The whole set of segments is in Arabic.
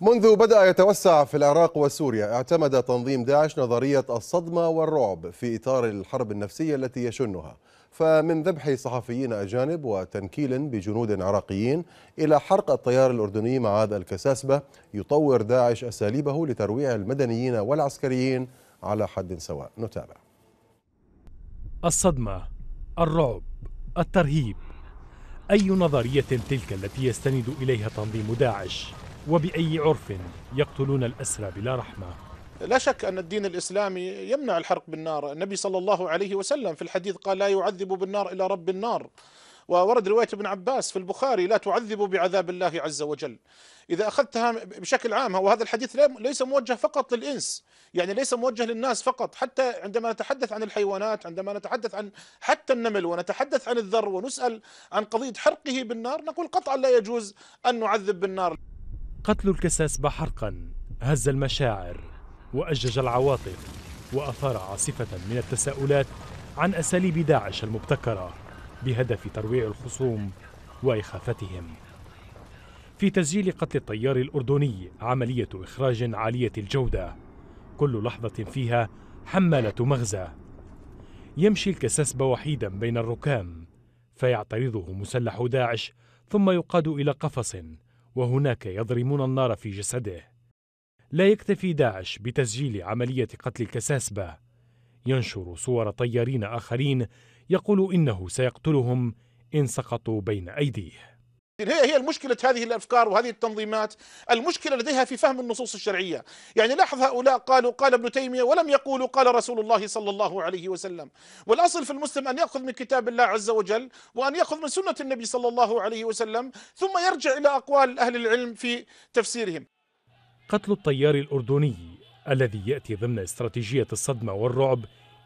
منذ بدأ يتوسع في العراق وسوريا اعتمد تنظيم داعش نظرية الصدمة والرعب في إطار الحرب النفسية التي يشنها فمن ذبح صحفيين أجانب وتنكيل بجنود عراقيين إلى حرق الطيار الأردني معاذ الكساسبة يطور داعش أساليبه لترويع المدنيين والعسكريين على حد سواء نتابع الصدمة الرعب الترهيب أي نظرية تلك التي يستند إليها تنظيم داعش؟ وبأي عرف يقتلون الأسرى بلا رحمة لا شك أن الدين الإسلامي يمنع الحرق بالنار النبي صلى الله عليه وسلم في الحديث قال لا يعذب بالنار إلا رب النار وورد رواية ابن عباس في البخاري لا تعذب بعذاب الله عز وجل إذا أخذتها بشكل عام وهذا الحديث ليس موجه فقط للإنس يعني ليس موجه للناس فقط حتى عندما نتحدث عن الحيوانات عندما نتحدث عن حتى النمل ونتحدث عن الذر ونسأل عن قضية حرقه بالنار نقول قطعا لا يجوز أن نعذب بالنار قتل الكساسبة حرقا هز المشاعر وأجج العواطف وأثار عاصفة من التساؤلات عن أساليب داعش المبتكرة بهدف ترويع الخصوم وإخافتهم في تسجيل قتل الطيار الأردني عملية إخراج عالية الجودة كل لحظة فيها حمالة مغزى يمشي الكساسبة وحيدا بين الركام فيعترضه مسلح داعش ثم يقاد إلى قفص وهناك يضرمون النار في جسده لا يكتفي داعش بتسجيل عملية قتل الكساسبة ينشر صور طيارين آخرين يقول إنه سيقتلهم إن سقطوا بين أيديه هي هي المشكلة هذه الأفكار وهذه التنظيمات المشكلة لديها في فهم النصوص الشرعية يعني لاحظ هؤلاء قالوا قال ابن تيمية ولم يقولوا قال رسول الله صلى الله عليه وسلم والأصل في المسلم أن يأخذ من كتاب الله عز وجل وأن يأخذ من سنة النبي صلى الله عليه وسلم ثم يرجع إلى أقوال أهل العلم في تفسيرهم قتل الطيار الأردني الذي يأتي ضمن استراتيجية الصدمة والرعب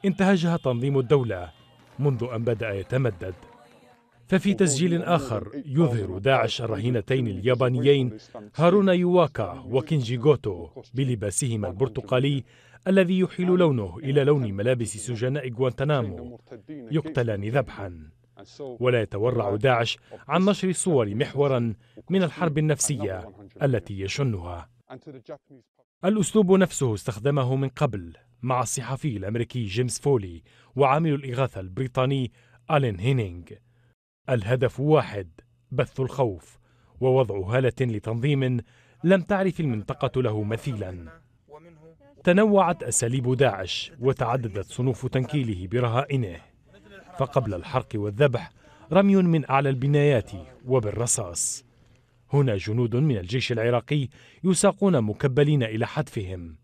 انتهجها تنظيم الدولة منذ أن بدأ يتمدد ففي تسجيل آخر يظهر داعش الرهينتين اليابانيين هارونا يواكا وكينجي غوتو بلباسهما البرتقالي الذي يحيل لونه إلى لون ملابس سجناء غوانتنامو يقتلان ذبحاً ولا يتورع داعش عن نشر صور محورا من الحرب النفسية التي يشنها الأسلوب نفسه استخدمه من قبل مع الصحفي الأمريكي جيمس فولي وعامل الإغاثة البريطاني ألين هينينغ الهدف واحد بث الخوف ووضع هاله لتنظيم لم تعرف المنطقه له مثيلا تنوعت اساليب داعش وتعددت صنوف تنكيله برهائنه فقبل الحرق والذبح رمي من اعلى البنايات وبالرصاص هنا جنود من الجيش العراقي يساقون مكبلين الى حتفهم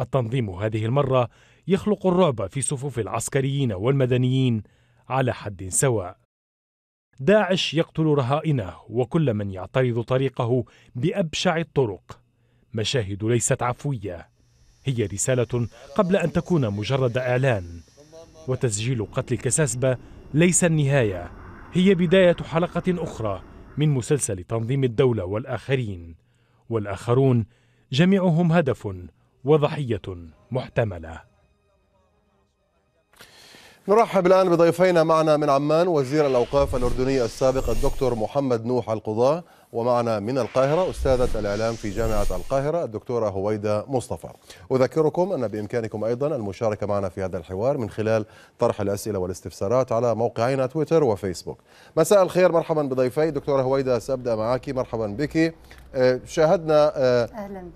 التنظيم هذه المره يخلق الرعب في صفوف العسكريين والمدنيين على حد سواء داعش يقتل رهائنه وكل من يعترض طريقه بابشع الطرق مشاهد ليست عفويه هي رساله قبل ان تكون مجرد اعلان وتسجيل قتل كساسبه ليس النهايه هي بدايه حلقه اخرى من مسلسل تنظيم الدوله والاخرين والاخرون جميعهم هدف وضحيه محتمله نرحب الآن بضيفينا معنا من عمان وزير الأوقاف الأردني السابق الدكتور محمد نوح القضاء ومعنا من القاهرة أستاذة الإعلام في جامعة القاهرة الدكتورة هويدة مصطفى أذكركم أن بإمكانكم أيضا المشاركة معنا في هذا الحوار من خلال طرح الأسئلة والاستفسارات على موقعينا تويتر وفيسبوك مساء الخير مرحبا بضيفي دكتورة هويدة سأبدأ معك مرحبا بك آه، شاهدنا آه،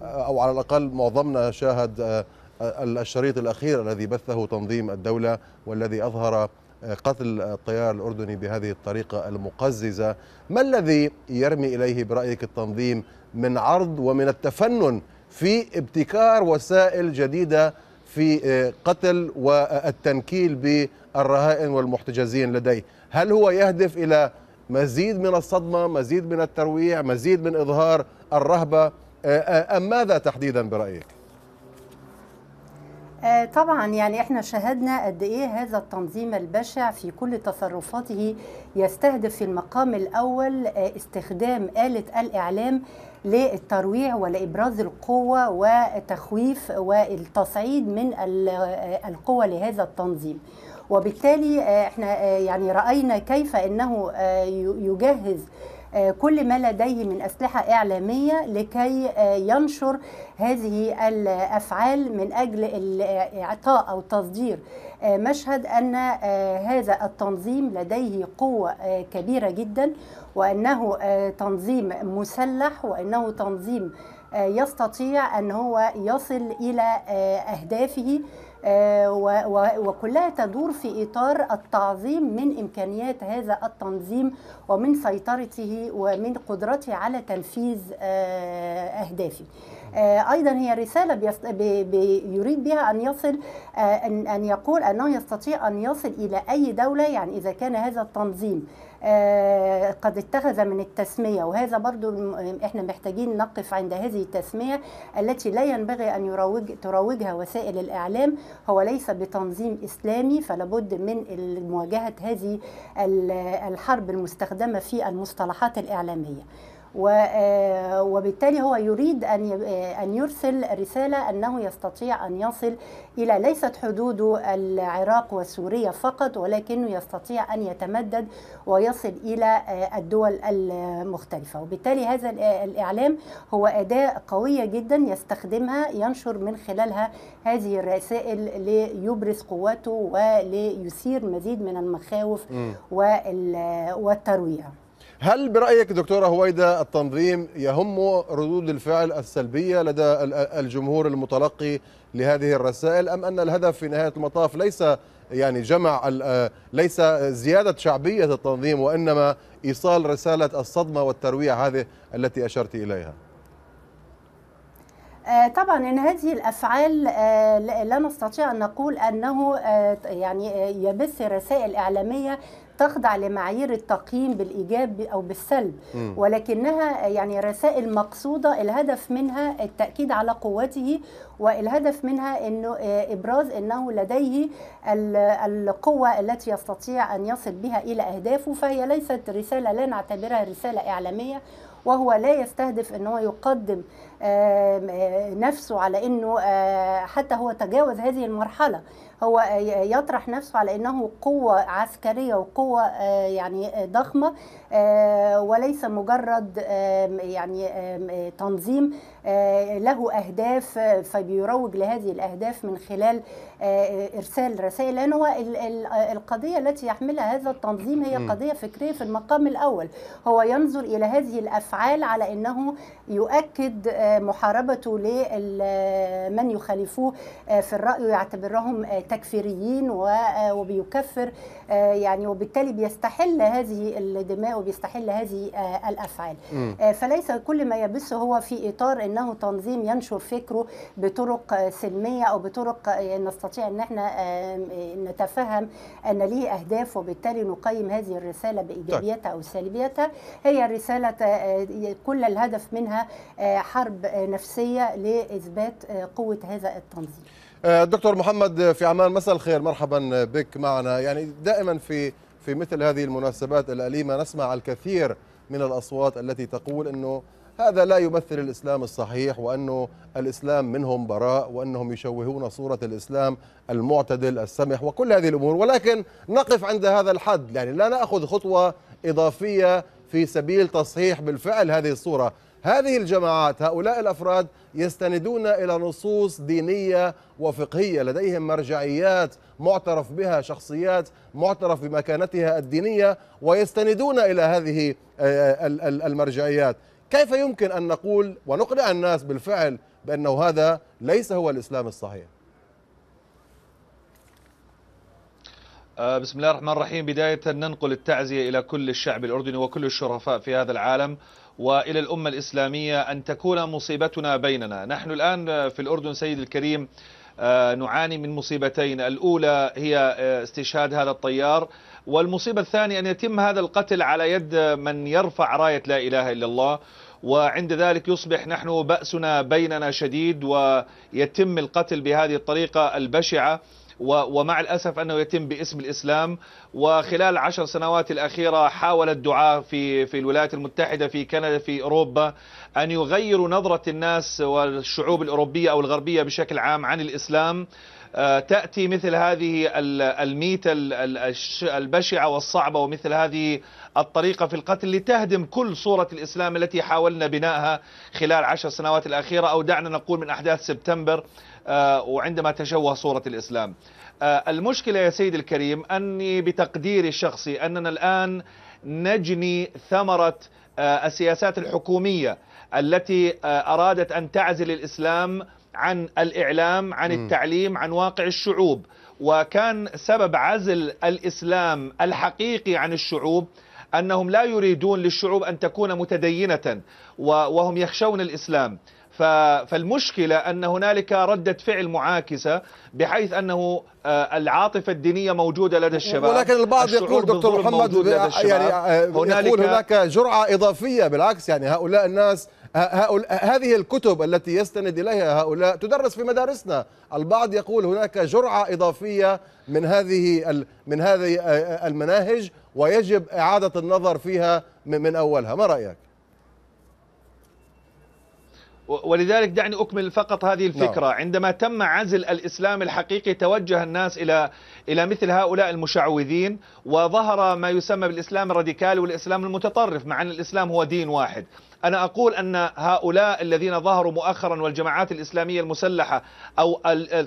أو على الأقل معظمنا شاهد آه، الشريط الأخير الذي بثه تنظيم الدولة والذي أظهر آه، قتل الطيار الأردني بهذه الطريقة المقززة ما الذي يرمي إليه برأيك التنظيم من عرض ومن التفنن في ابتكار وسائل جديدة في آه، قتل والتنكيل بالرهائن والمحتجزين لديه هل هو يهدف إلى مزيد من الصدمة مزيد من الترويع مزيد من إظهار الرهبة آه، أم ماذا تحديدا برأيك؟ آه، طبعا يعني احنا شاهدنا قد ايه هذا التنظيم البشع في كل تصرفاته يستهدف في المقام الاول آه، استخدام آلة الاعلام للترويع ولابراز القوه وتخويف والتصعيد من آه، القوه لهذا التنظيم وبالتالي احنا يعني راينا كيف انه يجهز آه، كل ما لديه من أسلحة إعلامية لكي آه، ينشر هذه الأفعال من أجل إعطاء أو تصدير آه، مشهد أن هذا التنظيم لديه قوة كبيرة جدا وأنه تنظيم مسلح وأنه تنظيم يستطيع أن هو يصل إلى أهدافه آه، وكلها تدور في اطار التعظيم من امكانيات هذا التنظيم ومن سيطرته ومن قدرته على تنفيذ آه، اهدافه. آه، ايضا هي رساله بي... بي... يريد بها ان يصل ان ان يقول انه يستطيع ان يصل الى اي دوله يعني اذا كان هذا التنظيم قد اتخذ من التسمية وهذا برضو احنا محتاجين نقف عند هذه التسمية التي لا ينبغي أن يروج تروجها وسائل الإعلام هو ليس بتنظيم إسلامي فلابد من مواجهة هذه الحرب المستخدمة في المصطلحات الإعلامية آه، وبالتالي هو يريد أن آه، أن يرسل رسالة أنه يستطيع أن يصل إلى ليست حدوده العراق وسوريا فقط ولكنه يستطيع أن يتمدد ويصل إلى آه، الدول المختلفة وبالتالي هذا الإعلام هو أداة قوية جدا يستخدمها ينشر من خلالها هذه الرسائل ليبرز قوته وليثير مزيد من المخاوف والترويع هل برأيك دكتورة هويدا التنظيم يهم ردود الفعل السلبية لدى الجمهور المتلقي لهذه الرسائل أم أن الهدف في نهاية المطاف ليس يعني جمع آه، ليس زيادة شعبية التنظيم وإنما إيصال رسالة الصدمة والترويع هذه التي أشرت إليها؟ آه، طبعا ان هذه الافعال آه، لا نستطيع ان نقول انه آه، يعني يبث رسائل اعلاميه تخضع لمعايير التقييم بالايجاب او بالسلب م. ولكنها يعني رسائل مقصوده الهدف منها التاكيد على قوته والهدف منها انه ابراز انه لديه القوه التي يستطيع ان يصل بها الى اهدافه فهي ليست رساله لا نعتبرها رساله اعلاميه وهو لا يستهدف ان هو يقدم آه، نفسه على انه آه، حتى هو تجاوز هذه المرحله هو آه، يطرح نفسه على انه قوه عسكريه وقوه يعني ضخمه وليس مجرد يعني تنظيم له اهداف فبيروج لهذه الاهداف من خلال ارسال رسائل لان هو القضيه التي يحملها هذا التنظيم هي قضيه فكريه في المقام الاول هو ينظر الى هذه الافعال على انه يؤكد محاربته لمن يخالفوه آه، في الرأي ويعتبرهم آه، تكفيريين آه، وبيكفر يعني وبالتالي بيستحل هذه الدماء وبيستحل هذه الأفعال فليس كل ما يبث هو في إطار أنه تنظيم ينشر فكره بطرق سلمية أو بطرق نستطيع أن احنا نتفهم أن ليه أهداف وبالتالي نقيم هذه الرسالة بإيجابيتها أو سلبيتها هي رسالة كل الهدف منها حرب تجارب آه، نفسيه لاثبات آه، قوه هذا التنظيم. آه، دكتور محمد في عمان مساء الخير مرحبا بك معنا يعني دائما في في مثل هذه المناسبات الأليمة نسمع الكثير من الأصوات التي تقول أنه هذا لا يمثل الإسلام الصحيح وأنه الإسلام منهم براء وأنهم يشوهون صورة الإسلام المعتدل السمح وكل هذه الأمور ولكن نقف عند هذا الحد يعني لا نأخذ خطوة إضافية في سبيل تصحيح بالفعل هذه الصورة هذه الجماعات هؤلاء الأفراد يستندون إلى نصوص دينية وفقهية لديهم مرجعيات معترف بها شخصيات معترف بمكانتها الدينية ويستندون إلى هذه آه، آه، المرجعيات كيف يمكن أن نقول ونقنع الناس بالفعل بأنه هذا ليس هو الإسلام الصحيح آه، بسم الله الرحمن الرحيم بداية ننقل التعزية إلى كل الشعب الأردني وكل الشرفاء في هذا العالم وإلى الأمة الإسلامية أن تكون مصيبتنا بيننا نحن الآن في الأردن سيد الكريم آه، نعاني من مصيبتين الأولى هي آه، استشهاد هذا الطيار والمصيبة الثانية أن يتم هذا القتل على يد من يرفع راية لا إله إلا الله وعند ذلك يصبح نحن بأسنا بيننا شديد ويتم القتل بهذه الطريقة البشعة ومع الأسف أنه يتم باسم الإسلام وخلال العشر سنوات الأخيرة حاول الدعاة في في الولايات المتحدة في كندا في أوروبا أن يغيروا نظرة الناس والشعوب الأوروبية أو الغربية بشكل عام عن الإسلام آه، تأتي مثل هذه الميتة البشعة والصعبة ومثل هذه الطريقة في القتل لتهدم كل صورة الإسلام التي حاولنا بنائها خلال عشر سنوات الأخيرة أو دعنا نقول من أحداث سبتمبر آه، وعندما تشوه صورة الإسلام آه، المشكلة يا سيد الكريم أني بتقديري الشخصي أننا الآن نجني ثمرة آه، السياسات الحكومية التي أرادت أن تعزل الإسلام عن الإعلام عن التعليم عن واقع الشعوب وكان سبب عزل الإسلام الحقيقي عن الشعوب أنهم لا يريدون للشعوب أن تكون متدينة وهم يخشون الإسلام فالمشكلة أن هنالك ردة فعل معاكسة بحيث أنه آه، العاطفة الدينية موجودة لدى الشباب ولكن البعض يقول دكتور محمد يعني آه، هنالك يقول هناك جرعة إضافية بالعكس يعني هؤلاء الناس هؤلاء هذه الكتب التي يستند إليها هؤلاء تدرس في مدارسنا البعض يقول هناك جرعة إضافية من هذه من هذه آه، المناهج ويجب إعادة النظر فيها من أولها ما رأيك؟ ولذلك دعني أكمل فقط هذه نعم. الفكرة نعم. عندما تم عزل الإسلام الحقيقي توجه الناس إلى إلى مثل هؤلاء المشعوذين وظهر ما يسمى بالإسلام الراديكالي والإسلام المتطرف مع أن الإسلام هو دين واحد أنا أقول أن هؤلاء الذين ظهروا مؤخرا والجماعات الإسلامية المسلحة أو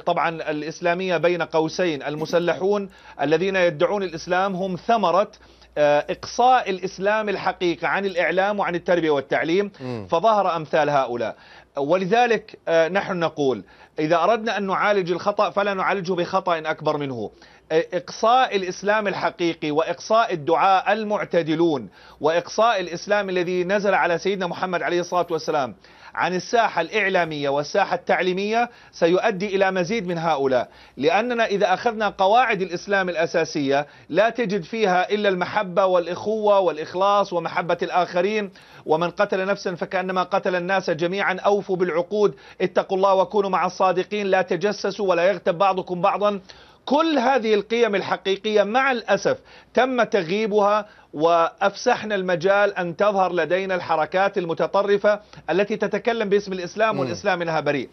طبعا الإسلامية بين قوسين المسلحون الذين يدعون الإسلام هم ثمرة آه، إقصاء الإسلام الحقيقي عن الإعلام وعن التربية والتعليم فظهر أمثال هؤلاء ولذلك آه، نحن نقول إذا أردنا أن نعالج الخطأ فلا نعالجه بخطأ أكبر منه آه، إقصاء الإسلام الحقيقي وإقصاء الدعاء المعتدلون وإقصاء الإسلام الذي نزل على سيدنا محمد عليه الصلاة والسلام عن الساحة الإعلامية والساحة التعليمية سيؤدي إلى مزيد من هؤلاء لأننا إذا أخذنا قواعد الإسلام الأساسية لا تجد فيها إلا المحبة والإخوة والإخلاص ومحبة الآخرين ومن قتل نفسا فكأنما قتل الناس جميعا أوفوا بالعقود اتقوا الله وكونوا مع الصادقين لا تجسسوا ولا يغتب بعضكم بعضا كل هذه القيم الحقيقية مع الأسف تم تغييبها وأفسحنا المجال أن تظهر لدينا الحركات المتطرفة التي تتكلم باسم الإسلام والإسلام منها بريء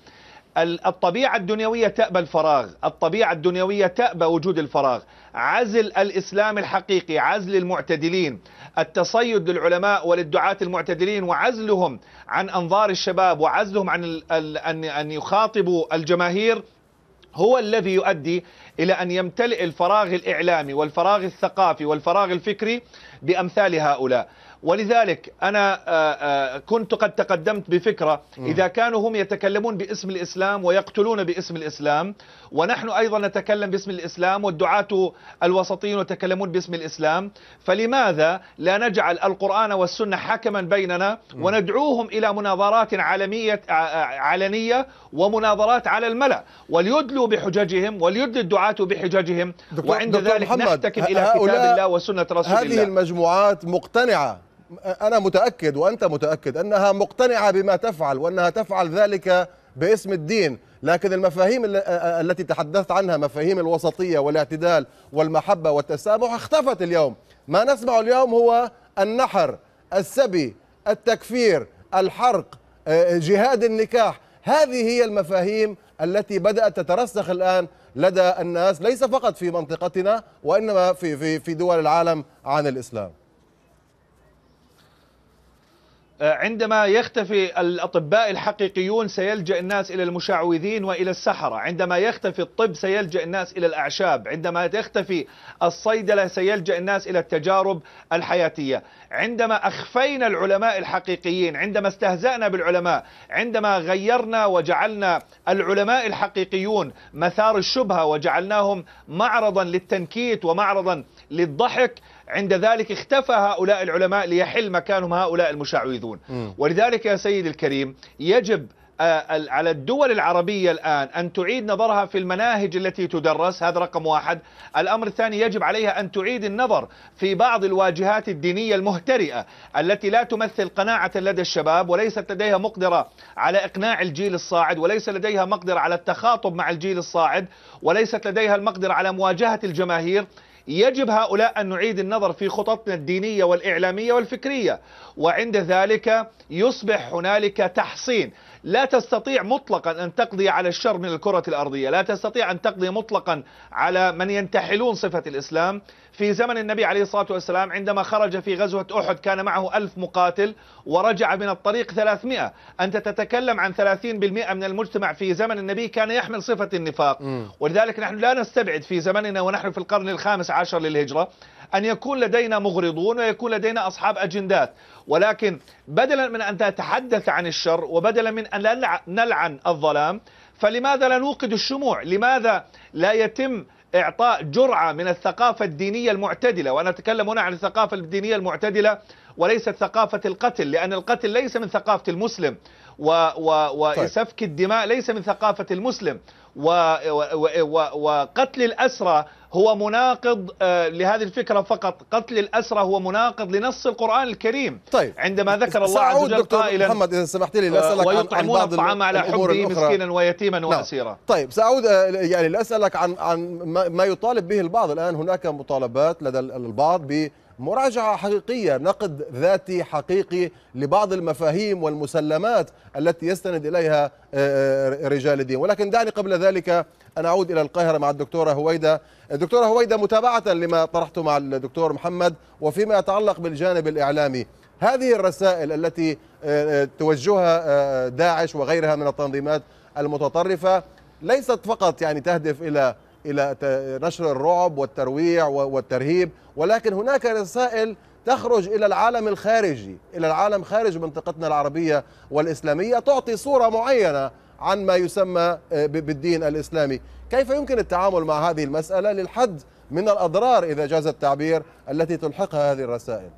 الطبيعة الدنيوية تأبى الفراغ الطبيعة الدنيوية تأبى وجود الفراغ عزل الإسلام الحقيقي عزل المعتدلين التصيد للعلماء وللدعاة المعتدلين وعزلهم عن أنظار الشباب وعزلهم عن أن يخاطبوا الجماهير هو الذي يؤدي إلى أن يمتلئ الفراغ الإعلامي والفراغ الثقافي والفراغ الفكري بأمثال هؤلاء ولذلك أنا آه، آه، كنت قد تقدمت بفكرة إذا كانوا هم يتكلمون باسم الإسلام ويقتلون باسم الإسلام ونحن أيضا نتكلم باسم الإسلام والدعاة الوسطيين يتكلمون باسم الإسلام فلماذا لا نجعل القرآن والسنة حكما بيننا وندعوهم إلى مناظرات عالمية آه، علنية ومناظرات على الملأ وليدلوا بحججهم وليدلوا الدعاة بحججهم وعند ذلك نحتكم إلى كتاب الله وسنة رسول الله هذه المجموعات مقتنعة أنا متأكد وأنت متأكد أنها مقتنعة بما تفعل وأنها تفعل ذلك باسم الدين لكن المفاهيم التي تحدثت عنها مفاهيم الوسطية والاعتدال والمحبة والتسامح اختفت اليوم ما نسمع اليوم هو النحر السبي التكفير الحرق جهاد النكاح هذه هي المفاهيم التي بدأت تترسخ الآن لدى الناس ليس فقط في منطقتنا وإنما في, في, في دول العالم عن الإسلام آه، عندما يختفي الأطباء الحقيقيون سيلجأ الناس إلى المشعوذين وإلى السحرة عندما يختفي الطب سيلجأ الناس إلى الأعشاب عندما تختفي الصيدلة سيلجأ الناس إلى التجارب الحياتية عندما أخفينا العلماء الحقيقيين عندما استهزأنا بالعلماء عندما غيرنا وجعلنا العلماء الحقيقيون مثار الشبهة وجعلناهم معرضا للتنكيت ومعرضا للضحك عند ذلك اختفى هؤلاء العلماء ليحل مكانهم هؤلاء المشعوذون ولذلك يا سيدي الكريم يجب آه، على الدول العربية الآن أن تعيد نظرها في المناهج التي تدرس هذا رقم واحد الأمر الثاني يجب عليها أن تعيد النظر في بعض الواجهات الدينية المهترئة التي لا تمثل قناعة لدى الشباب وليست لديها مقدرة على إقناع الجيل الصاعد وليس لديها مقدرة على التخاطب مع الجيل الصاعد وليست لديها المقدرة على مواجهة الجماهير يجب هؤلاء أن نعيد النظر في خططنا الدينية والإعلامية والفكرية وعند ذلك يصبح هنالك تحصين لا تستطيع مطلقا أن تقضي على الشر من الكرة الأرضية لا تستطيع أن تقضي مطلقا على من ينتحلون صفة الإسلام في زمن النبي عليه الصلاة والسلام عندما خرج في غزوة أحد كان معه ألف مقاتل ورجع من الطريق 300 أنت تتكلم عن 30% من المجتمع في زمن النبي كان يحمل صفة النفاق ولذلك نحن لا نستبعد في زمننا ونحن في القرن الخامس عشر للهجرة أن يكون لدينا مغرضون ويكون لدينا أصحاب أجندات ولكن بدلا من أن تتحدث عن الشر وبدلا من أن نلعن الظلام فلماذا لا نوقد الشموع لماذا لا يتم إعطاء جرعة من الثقافة الدينية المعتدلة وأنا أتكلم هنا عن الثقافة الدينية المعتدلة وليست ثقافة القتل لأن القتل ليس من ثقافة المسلم و و وسفك طيب. الدماء ليس من ثقافة المسلم وقتل الأسرى هو مناقض آه، لهذه الفكرة فقط قتل الأسرى هو مناقض لنص القرآن الكريم طيب عندما ذكر الله عز وجل قائلا محمد إذا سمحت لي لأسألك ويطعمون الطعام على حبه مسكينا ويتيما نعم. وأسيرا طيب سأعود آه، يعني لأسألك عن, عن ما يطالب به البعض الآن هناك مطالبات لدى البعض ب مراجعة حقيقية نقد ذاتي حقيقي لبعض المفاهيم والمسلمات التي يستند إليها آه، آه، رجال الدين ولكن دعني قبل ذلك أن أعود إلى القاهرة مع الدكتورة هويدة الدكتورة هويدة متابعة لما طرحته مع الدكتور محمد وفيما يتعلق بالجانب الإعلامي هذه الرسائل التي آه، توجهها داعش وغيرها من التنظيمات المتطرفة ليست فقط يعني تهدف إلى إلى نشر الرعب والترويع والترهيب ولكن هناك رسائل تخرج إلى العالم الخارجي إلى العالم خارج منطقتنا العربية والإسلامية تعطي صورة معينة عن ما يسمى آه، بالدين الإسلامي كيف يمكن التعامل مع هذه المسألة للحد من الأضرار إذا جاز التعبير التي تلحقها هذه الرسائل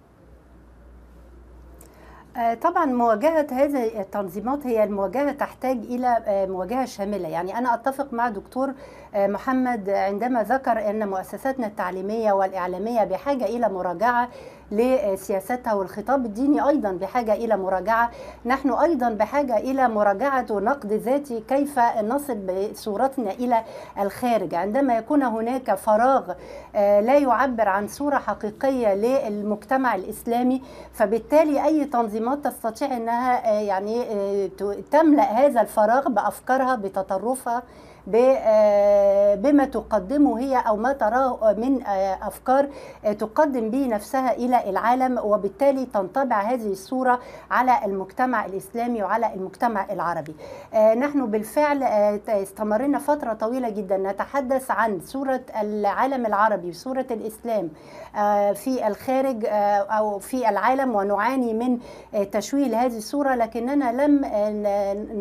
آه، طبعا مواجهة هذه التنظيمات هي المواجهة تحتاج إلى آه، مواجهة شاملة يعني أنا أتفق مع دكتور آه، محمد عندما ذكر أن مؤسساتنا التعليمية والإعلامية بحاجة إلى مراجعة لسياستها والخطاب الديني أيضا بحاجة إلى مراجعة نحن أيضا بحاجة إلى مراجعة ونقد ذاتي كيف نصل بصورتنا إلى الخارج عندما يكون هناك فراغ لا يعبر عن صورة حقيقية للمجتمع الإسلامي فبالتالي أي تنظيمات الصالونات تستطيع انها آه، يعني آه، تملا هذا الفراغ بافكارها بتطرفها آه، بما تقدمه هي او ما تراه من آه، افكار آه، تقدم به نفسها الى العالم وبالتالي تنطبع هذه الصوره على المجتمع الاسلامي وعلى المجتمع العربي. نحن بالفعل استمرنا فتره طويله جدا نتحدث عن صوره العالم العربي وصوره الاسلام في الخارج او في العالم ونعاني من تشويه هذه الصوره لكننا لم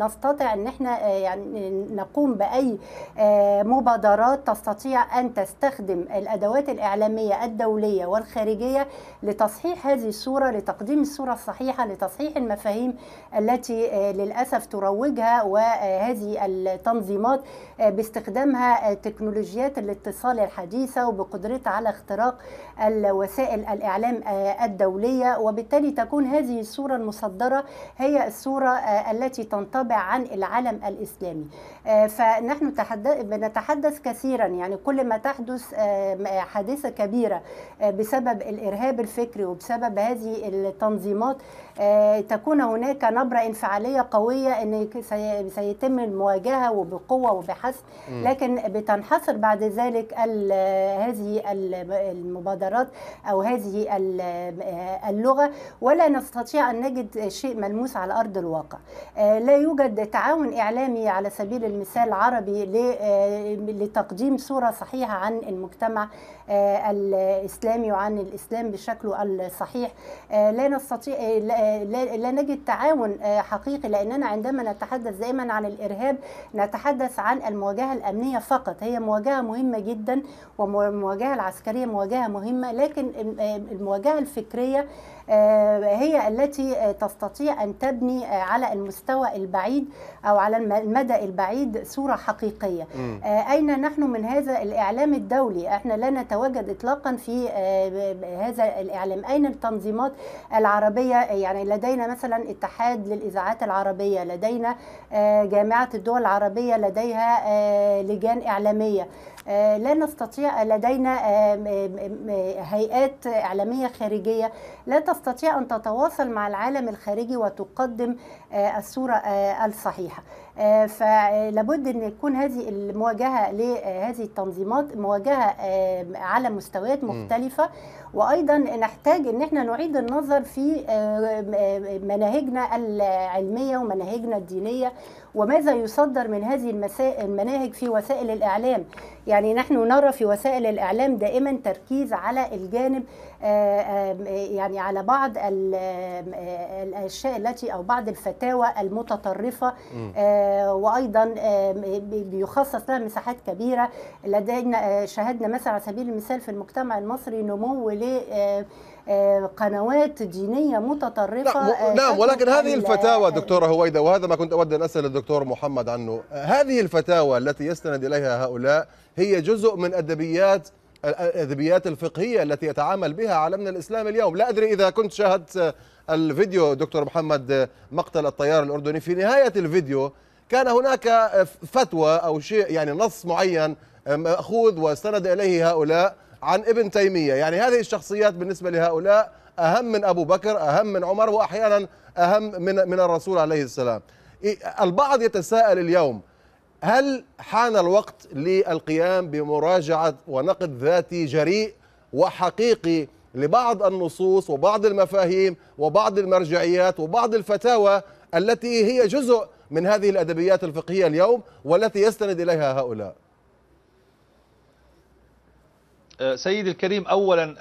نستطع ان احنا يعني نقوم باي آه، مبادرات تستطيع أن تستخدم الأدوات الإعلامية الدولية والخارجية لتصحيح هذه الصورة لتقديم الصورة الصحيحة لتصحيح المفاهيم التي آه، للأسف تروجها وهذه التنظيمات آه، باستخدامها تكنولوجيات الاتصال الحديثة وبقدرتها على اختراق وسائل الإعلام الدولية وبالتالي تكون هذه الصورة المصدرة هي الصورة التي تنطبع عن العالم الإسلامي فنحن بنتحدث كثيرا يعني كل ما تحدث آه، حادثة كبيرة آه، بسبب الإرهاب الفكري وبسبب هذه التنظيمات آه، تكون هناك نبرة انفعالية قوية أن سيتم المواجهة وبقوة وبحسن لكن بتنحصر بعد ذلك هذه المبادرات أو هذه اللغة ولا نستطيع أن نجد شيء ملموس على أرض الواقع لا يوجد تعاون إعلامي على سبيل المثال عربي العربي يعني آه، لتقديم صورة صحيحة عن المجتمع آه، الإسلامي وعن الإسلام بشكله الصحيح آه، لا نستطيع لا نجد تعاون حقيقي لأننا عندما نتحدث دائما عن الإرهاب نتحدث عن المواجهة الأمنية فقط هي مواجهة مهمة جدا ومواجهة العسكرية مواجهة مهمة لكن المواجهة الفكرية هي التي تستطيع أن تبني على المستوى البعيد أو على المدى البعيد صورة حقيقية حقيقية آه، أين نحن من هذا الإعلام الدولي احنا لا نتواجد إطلاقا في آه، هذا الإعلام أين التنظيمات العربية يعني لدينا مثلا اتحاد للإذاعات العربية لدينا آه، جامعة الدول العربية لديها لجان إعلامية لا نستطيع لدينا هيئات إعلامية خارجية لا تستطيع أن تتواصل مع العالم الخارجي وتقدم الصورة الصحيحة آه، فلابد ان يكون هذه المواجهه لهذه آه، التنظيمات مواجهه آه، على مستويات مختلفه وايضا نحتاج ان احنا نعيد النظر في مناهجنا العلميه ومناهجنا الدينيه وماذا يصدر من هذه المناهج في وسائل الاعلام يعني نحن نرى في وسائل الاعلام دائما تركيز على الجانب يعني على بعض الاشياء التي او بعض الفتاوى المتطرفه آه، وايضا آه، بيخصص لها مساحات كبيره لدينا آه، شاهدنا مثلا على سبيل المثال في المجتمع المصري نمو ل قنوات دينيه متطرفه نعم ولكن هذه الفتاوى دكتوره هويده وهذا ما كنت اود ان اسال الدكتور محمد عنه هذه الفتاوى التي يستند اليها هؤلاء هي جزء من ادبيات الادبيات الفقهيه التي يتعامل بها عالمنا الاسلامي اليوم، لا ادري اذا كنت شاهدت الفيديو دكتور محمد مقتل الطيار الاردني، في نهايه الفيديو كان هناك فتوى أو شيء يعني نص معين مأخوذ واستند إليه هؤلاء عن ابن تيمية يعني هذه الشخصيات بالنسبة لهؤلاء أهم من أبو بكر أهم من عمر وأحيانا أهم من, من الرسول عليه السلام إيه، البعض يتساءل اليوم هل حان الوقت للقيام بمراجعة ونقد ذاتي جريء وحقيقي لبعض النصوص وبعض المفاهيم وبعض المرجعيات وبعض الفتاوى التي هي جزء من هذه الأدبيات الفقهية اليوم والتي يستند إليها هؤلاء أه، سيد الكريم أولا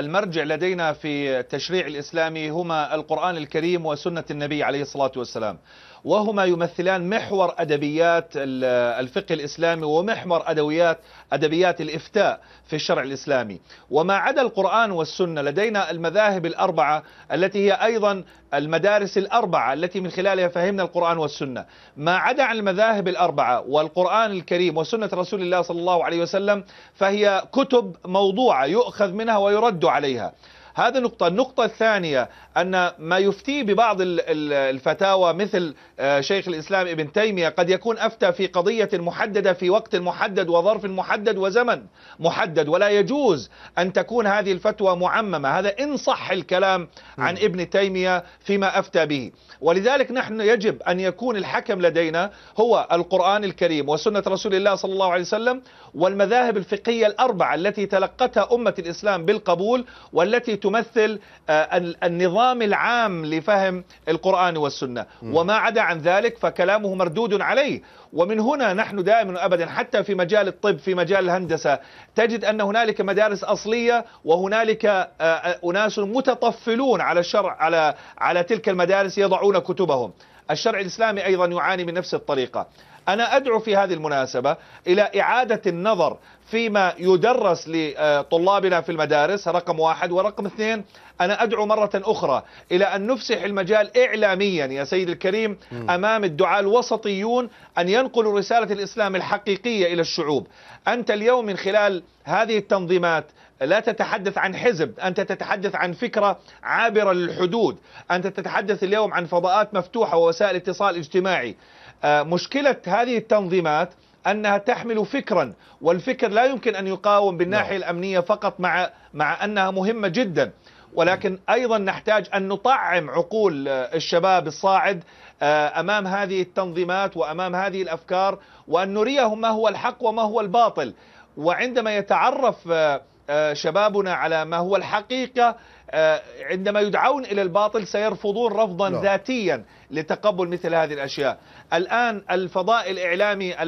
المرجع لدينا في التشريع الإسلامي هما القرآن الكريم وسنة النبي عليه الصلاة والسلام وهما يمثلان محور أدبيات الفقه الإسلامي ومحور أدويات أدبيات الإفتاء في الشرع الإسلامي وما عدا القرآن والسنة لدينا المذاهب الأربعة التي هي أيضا المدارس الأربعة التي من خلالها فهمنا القرآن والسنة ما عدا عن المذاهب الأربعة والقرآن الكريم وسنة رسول الله صلى الله عليه وسلم فهي كتب موضوعة يؤخذ منها ويرد عليها هذه نقطة النقطة الثانية أن ما يفتي ببعض الفتاوى مثل آه، شيخ الإسلام ابن تيمية قد يكون أفتى في قضية محددة في وقت محدد وظرف محدد وزمن محدد ولا يجوز أن تكون هذه الفتوى معممة هذا إن صح الكلام عن ابن تيمية فيما أفتى به ولذلك نحن يجب أن يكون الحكم لدينا هو القرآن الكريم وسنة رسول الله صلى الله عليه وسلم والمذاهب الفقهية الأربعة التي تلقتها أمة الإسلام بالقبول والتي تمثل آه، النظام العام لفهم القرآن والسنة وما عدا عن ذلك فكلامه مردود عليه ومن هنا نحن دائما أبدا حتى في مجال الطب في مجال الهندسة تجد أن هنالك مدارس أصلية وهنالك آه، آه، أناس متطفلون على الشرع على على تلك المدارس يضعون كتبهم الشرع الإسلامي أيضا يعاني من نفس الطريقة أنا أدعو في هذه المناسبة إلى إعادة النظر فيما يدرس لطلابنا في المدارس رقم واحد ورقم اثنين أنا أدعو مرة أخرى إلى أن نفسح المجال إعلاميا يا سيد الكريم أمام الدعاة الوسطيون أن ينقلوا رسالة الإسلام الحقيقية إلى الشعوب أنت اليوم من خلال هذه التنظيمات لا تتحدث عن حزب أنت تتحدث عن فكرة عابرة للحدود أنت تتحدث اليوم عن فضاءات مفتوحة ووسائل اتصال اجتماعي آه، مشكلة هذه التنظيمات أنها تحمل فكرا والفكر لا يمكن أن يقاوم بالناحية نعم. الأمنية فقط مع, مع أنها مهمة جدا ولكن أيضا نحتاج أن نطعم عقول آه، الشباب الصاعد آه، أمام هذه التنظيمات وأمام هذه الأفكار وأن نريهم ما هو الحق وما هو الباطل وعندما يتعرف شبابنا على ما هو الحقيقة آه، عندما يدعون إلى الباطل سيرفضون رفضا لا. ذاتيا لتقبل مثل هذه الأشياء الآن الفضاء الإعلامي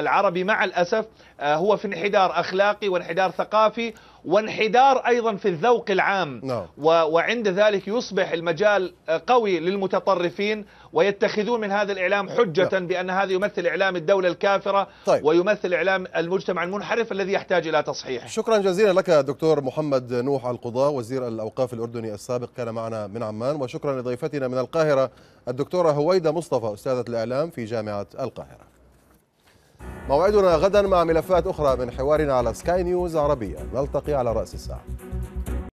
العربي مع الأسف آه، هو في انحدار أخلاقي وانحدار ثقافي وانحدار أيضا في الذوق العام لا. نعم. وعند ذلك يصبح المجال آه، قوي للمتطرفين ويتخذون من هذا الإعلام حجة لا. نعم. بأن هذا يمثل إعلام الدولة الكافرة طيب. ويمثل إعلام المجتمع المنحرف الذي يحتاج إلى تصحيح شكرا جزيلا لك دكتور محمد نوح القضاء وزير الأوقاف الثقافي الأردني السابق كان معنا من عمان وشكرا لضيفتنا من القاهرة الدكتورة هويدة مصطفى أستاذة الإعلام في جامعة القاهرة موعدنا غدا مع ملفات أخرى من حوارنا على سكاي نيوز عربية نلتقي على رأس الساعة